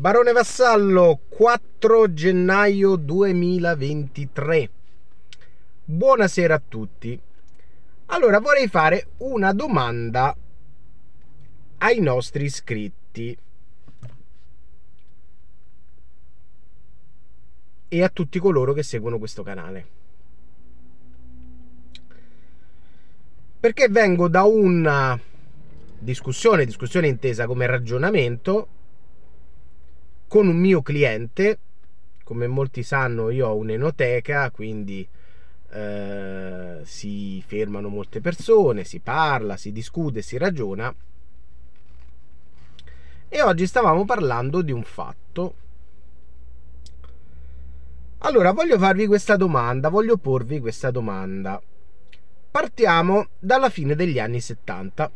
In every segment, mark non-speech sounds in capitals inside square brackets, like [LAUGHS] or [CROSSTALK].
Barone Vassallo, 4 gennaio 2023. Buonasera a tutti. Allora vorrei fare una domanda ai nostri iscritti e a tutti coloro che seguono questo canale. Perché vengo da una discussione, discussione intesa come ragionamento con un mio cliente. Come molti sanno, io ho un'enoteca, quindi eh, si fermano molte persone, si parla, si discute, si ragiona. E oggi stavamo parlando di un fatto. Allora, voglio farvi questa domanda, voglio porvi questa domanda. Partiamo dalla fine degli anni 70.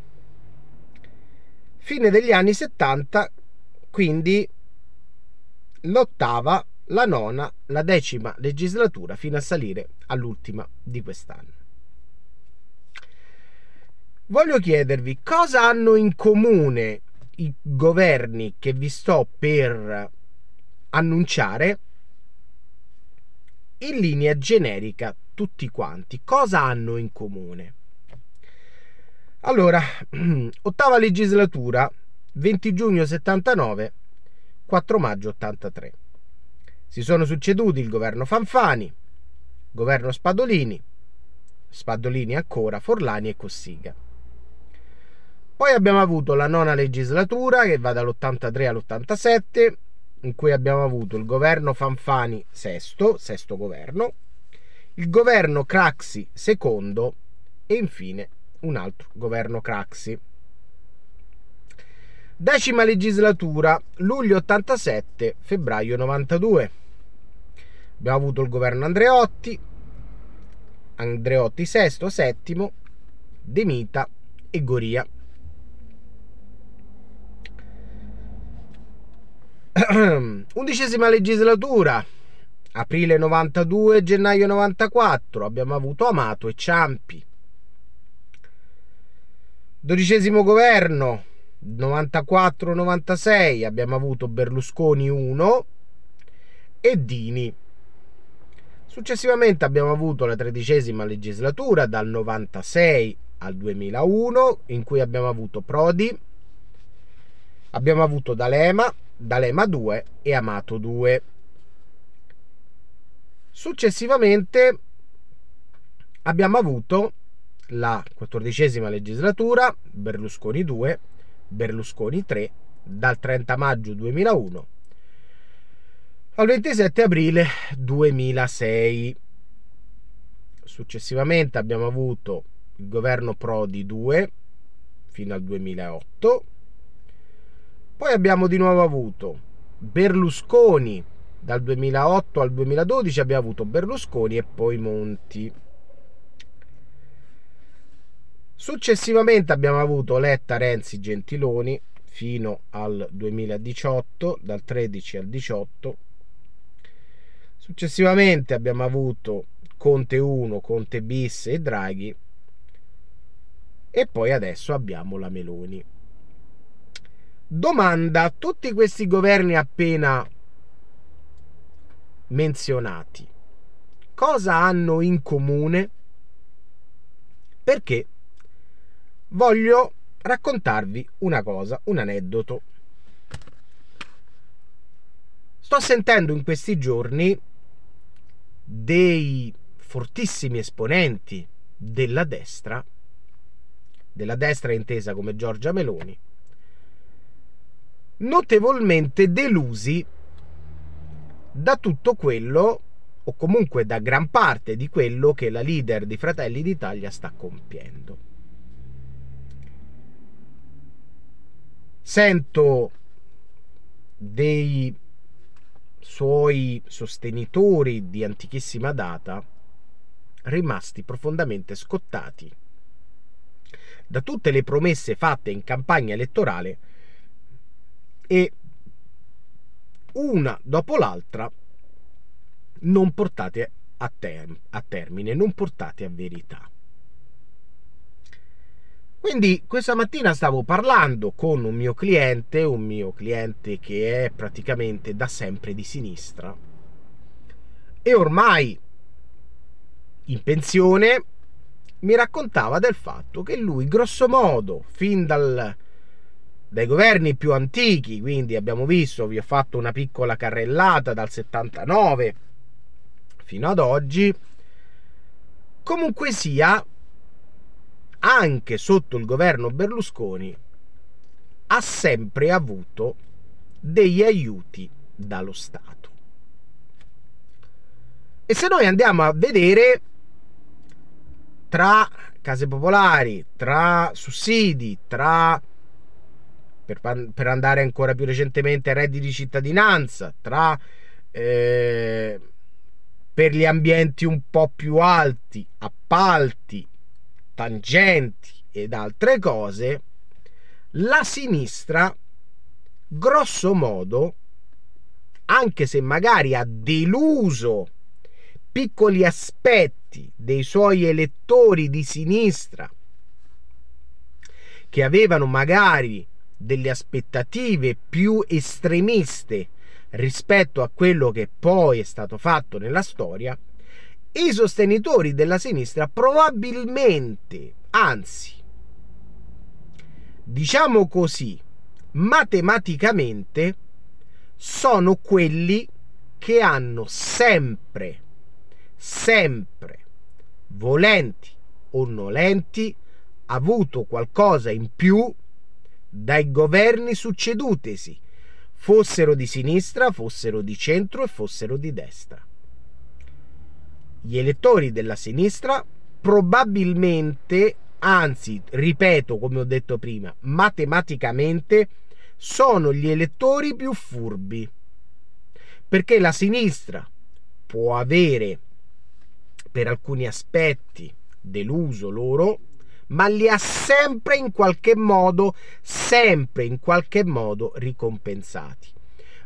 Fine degli anni 70, quindi l'ottava, la nona, la decima legislatura fino a salire all'ultima di quest'anno. Voglio chiedervi cosa hanno in comune i governi che vi sto per annunciare in linea generica tutti quanti. Cosa hanno in comune? Allora, [CLEARS THROAT] ottava legislatura, 20 giugno 79, 4 maggio 83. Si sono succeduti il governo Fanfani, governo Spadolini, Spadolini ancora, Forlani e Cossiga. Poi abbiamo avuto la nona legislatura che va dall'83 all'87, in cui abbiamo avuto il governo Fanfani VI, sesto governo, il governo Craxi secondo e infine un altro governo Craxi. Decima legislatura, luglio 87, febbraio 92. Abbiamo avuto il governo Andreotti, Andreotti VI, VII, De Mita e Goria. [CLEARS THROAT] Undicesima legislatura, aprile 92, gennaio 94, abbiamo avuto Amato e Ciampi. Dodicesimo governo, 94-96 abbiamo avuto Berlusconi 1 e Dini. Successivamente abbiamo avuto la tredicesima legislatura dal 96 al 2001 in cui abbiamo avuto Prodi, abbiamo avuto D'Alema, D'Alema 2 e Amato 2. Successivamente abbiamo avuto la quattordicesima legislatura, Berlusconi 2 Berlusconi 3 dal 30 maggio 2001 al 27 aprile 2006. Successivamente abbiamo avuto il governo Prodi 2 fino al 2008. Poi abbiamo di nuovo avuto Berlusconi dal 2008 al 2012 abbiamo avuto Berlusconi e poi Monti. Successivamente abbiamo avuto Letta, Renzi, Gentiloni fino al 2018, dal 13 al 18. Successivamente abbiamo avuto Conte 1, Conte bis e Draghi e poi adesso abbiamo la Meloni. Domanda, tutti questi governi appena menzionati, cosa hanno in comune? Perché voglio raccontarvi una cosa, un aneddoto. Sto sentendo in questi giorni dei fortissimi esponenti della destra, della destra intesa come Giorgia Meloni, notevolmente delusi da tutto quello, o comunque da gran parte di quello che la leader di Fratelli d'Italia sta compiendo. sento dei suoi sostenitori di antichissima data rimasti profondamente scottati da tutte le promesse fatte in campagna elettorale e una dopo l'altra non portate a, term- a termine, non portate a verità. Quindi questa mattina stavo parlando con un mio cliente, un mio cliente che è praticamente da sempre di sinistra e ormai in pensione mi raccontava del fatto che lui grosso modo fin dal, dai governi più antichi, quindi abbiamo visto, vi ho fatto una piccola carrellata dal 79 fino ad oggi, comunque sia anche sotto il governo Berlusconi, ha sempre avuto degli aiuti dallo Stato. E se noi andiamo a vedere tra case popolari, tra sussidi, tra per, per andare ancora più recentemente redditi di cittadinanza, tra eh, per gli ambienti un po' più alti, appalti tangenti ed altre cose, la sinistra, grosso modo, anche se magari ha deluso piccoli aspetti dei suoi elettori di sinistra, che avevano magari delle aspettative più estremiste rispetto a quello che poi è stato fatto nella storia, i sostenitori della sinistra probabilmente, anzi, diciamo così, matematicamente, sono quelli che hanno sempre, sempre, volenti o nolenti, avuto qualcosa in più dai governi succedutesi, fossero di sinistra, fossero di centro e fossero di destra gli elettori della sinistra probabilmente, anzi, ripeto come ho detto prima, matematicamente sono gli elettori più furbi. Perché la sinistra può avere per alcuni aspetti deluso loro, ma li ha sempre in qualche modo, sempre in qualche modo ricompensati.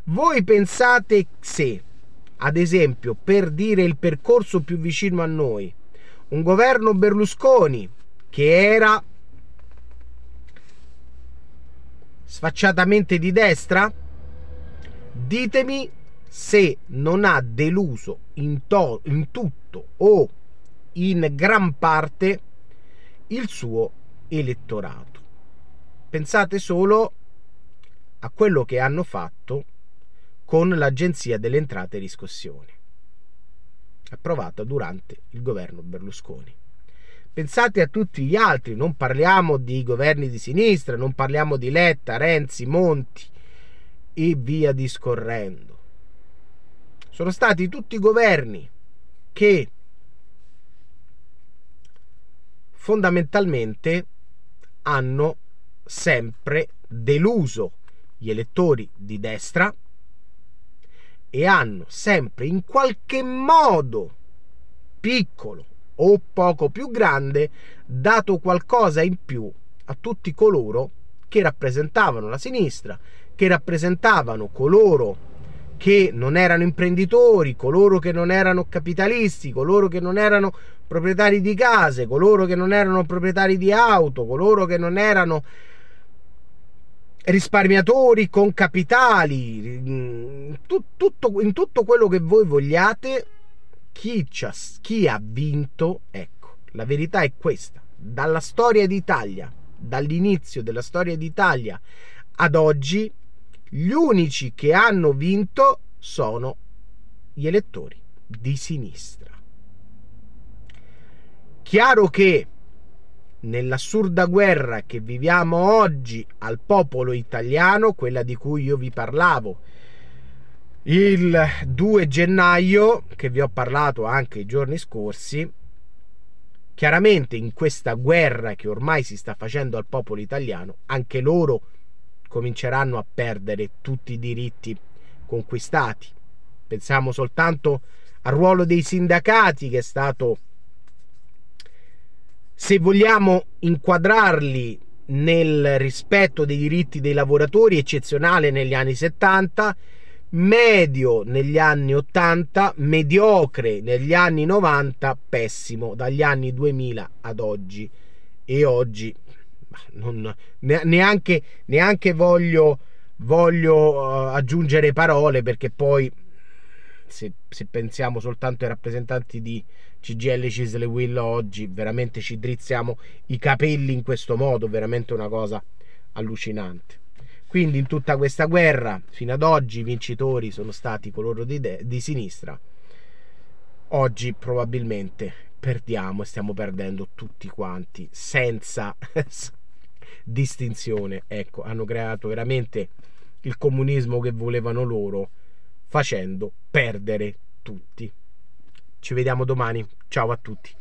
Voi pensate se ad esempio, per dire il percorso più vicino a noi, un governo Berlusconi che era sfacciatamente di destra? Ditemi se non ha deluso in, to- in tutto o in gran parte il suo elettorato. Pensate solo a quello che hanno fatto con l'Agenzia delle Entrate e Riscossioni, approvata durante il governo Berlusconi. Pensate a tutti gli altri, non parliamo di governi di sinistra, non parliamo di Letta, Renzi, Monti e via discorrendo. Sono stati tutti governi che fondamentalmente hanno sempre deluso gli elettori di destra e hanno sempre in qualche modo piccolo o poco più grande dato qualcosa in più a tutti coloro che rappresentavano la sinistra, che rappresentavano coloro che non erano imprenditori, coloro che non erano capitalisti, coloro che non erano proprietari di case, coloro che non erano proprietari di auto, coloro che non erano risparmiatori con capitali, in tutto, in tutto quello che voi vogliate, chi, chi ha vinto, ecco, la verità è questa, dalla storia d'Italia, dall'inizio della storia d'Italia ad oggi, gli unici che hanno vinto sono gli elettori di sinistra. Chiaro che nell'assurda guerra che viviamo oggi al popolo italiano, quella di cui io vi parlavo il 2 gennaio, che vi ho parlato anche i giorni scorsi, chiaramente in questa guerra che ormai si sta facendo al popolo italiano, anche loro cominceranno a perdere tutti i diritti conquistati. Pensiamo soltanto al ruolo dei sindacati che è stato se vogliamo inquadrarli nel rispetto dei diritti dei lavoratori eccezionale negli anni 70, medio negli anni 80, mediocre negli anni 90, pessimo dagli anni 2000 ad oggi. E oggi non, neanche, neanche voglio, voglio eh, aggiungere parole perché poi se, se, pensiamo soltanto ai rappresentanti di CGL Cisle Will oggi, veramente ci drizziamo i capelli in questo modo, veramente una cosa allucinante. Quindi in tutta questa guerra, fino ad oggi, i vincitori sono stati coloro di, di sinistra. Oggi probabilmente perdiamo e stiamo perdendo tutti quanti, senza [LAUGHS] distinzione. Ecco, hanno creato veramente il comunismo che volevano loro facendo perdere tutti. Ci vediamo domani, ciao a tutti.